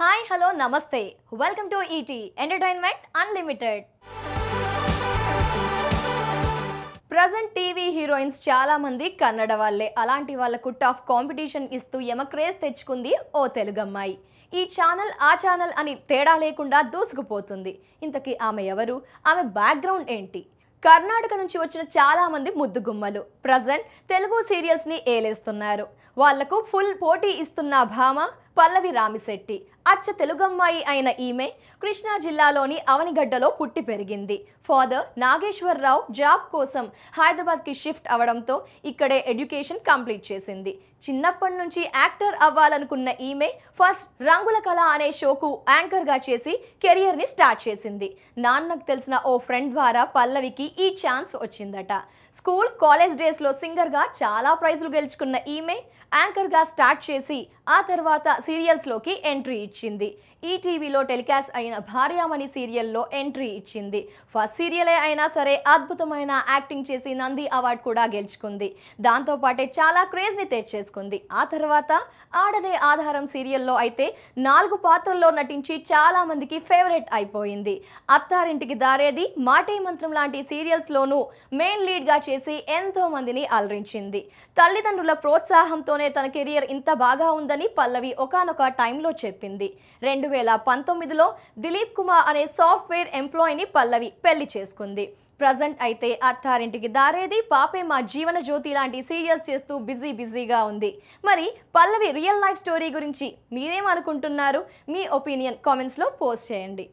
hi hello నమస్తే welcome to ET entertainment unlimited present TV heroines చాలామంది కన్నడ వాళ్ళే అలాంటి వాళ్ళకు టఫ్ కాంపిటీషన్ ఇస్తూ యమ క్రేజ్ తెచ్చుకుంది ఓ తెలుగమ్మాయి ఈ ఛానల్ ఆ ఛానల్ అని తేడా లేకుండా దూసుకుపోతుంది ఇంతకీ ఆమె ఎవరు ఆమె బ్యాక్గ్రౌండ్ ఏంటి కర్ణాటక నుంచి వచ్చిన చాలామంది ముద్దుగుమ్మలు ప్రజెంట్ తెలుగు సీరియల్స్ని ఏలేస్తున్నారు వాళ్లకు ఫుల్ పోటీ ఇస్తున్న భామ పల్లవి రామిశెట్టి అచ్చ తెలుగమ్మాయి అయిన ఈమె కృష్ణా జిల్లాలోని అవనిగడ్డలో పుట్టి పెరిగింది ఫాదర్ నాగేశ్వరరావు జాబ్ కోసం హైదరాబాద్కి షిఫ్ట్ అవడంతో ఇక్కడే ఎడ్యుకేషన్ కంప్లీట్ చేసింది చిన్నప్పటి నుంచి యాక్టర్ అవ్వాలనుకున్న ఈమె ఫస్ట్ రంగుల కళ అనే షోకు యాంకర్గా చేసి కెరియర్ని స్టార్ట్ చేసింది నాన్నకు తెలిసిన ఓ ఫ్రెండ్ ద్వారా పల్లవికి ఈ ఛాన్స్ వచ్చిందట స్కూల్ కాలేజ్ డేస్లో సింగర్గా చాలా ప్రైజులు గెలుచుకున్న ఈమె యాంకర్గా స్టార్ట్ చేసి ఆ తర్వాత సీరియల్స్లోకి ఎంట్రీ ఇచ్చింది ఈటీవీలో టెలికాస్ట్ అయిన భార్యామణి సీరియల్లో ఎంట్రీ ఇచ్చింది ఫస్ట్ సీరియలే అయినా సరే అద్భుతమైన యాక్టింగ్ చేసి నంది అవార్డు కూడా గెలుచుకుంది దాంతోపాటే చాలా క్రేజ్ని తెచ్చేసుకుంది ఆ తర్వాత ఆడదే ఆధారం సీరియల్లో అయితే నాలుగు పాత్రల్లో నటించి చాలామందికి ఫేవరెట్ అయిపోయింది అత్తారింటికి దారేది మాటే మంత్రం లాంటి సీరియల్స్లోనూ మెయిన్ లీడ్గా చేసి ఎంతోమందిని అలరించింది తల్లిదండ్రుల ప్రోత్సాహంతోనే తన కెరియర్ ఇంత బాగా ఉందని ఉందని పల్లవి ఒకనొక టైంలో చెప్పింది రెండు వేల పంతొమ్మిదిలో దిలీప్ కుమార్ అనే సాఫ్ట్వేర్ ఎంప్లాయీని పల్లవి పెళ్లి చేసుకుంది ప్రజెంట్ అయితే అత్తారింటికి దారేది పాపే మా జీవన జ్యోతి లాంటి సీరియల్స్ చేస్తూ బిజీ బిజీగా ఉంది మరి పల్లవి రియల్ లైఫ్ స్టోరీ గురించి మీరేమనుకుంటున్నారు మీ ఒపీనియన్ కామెంట్స్లో పోస్ట్ చేయండి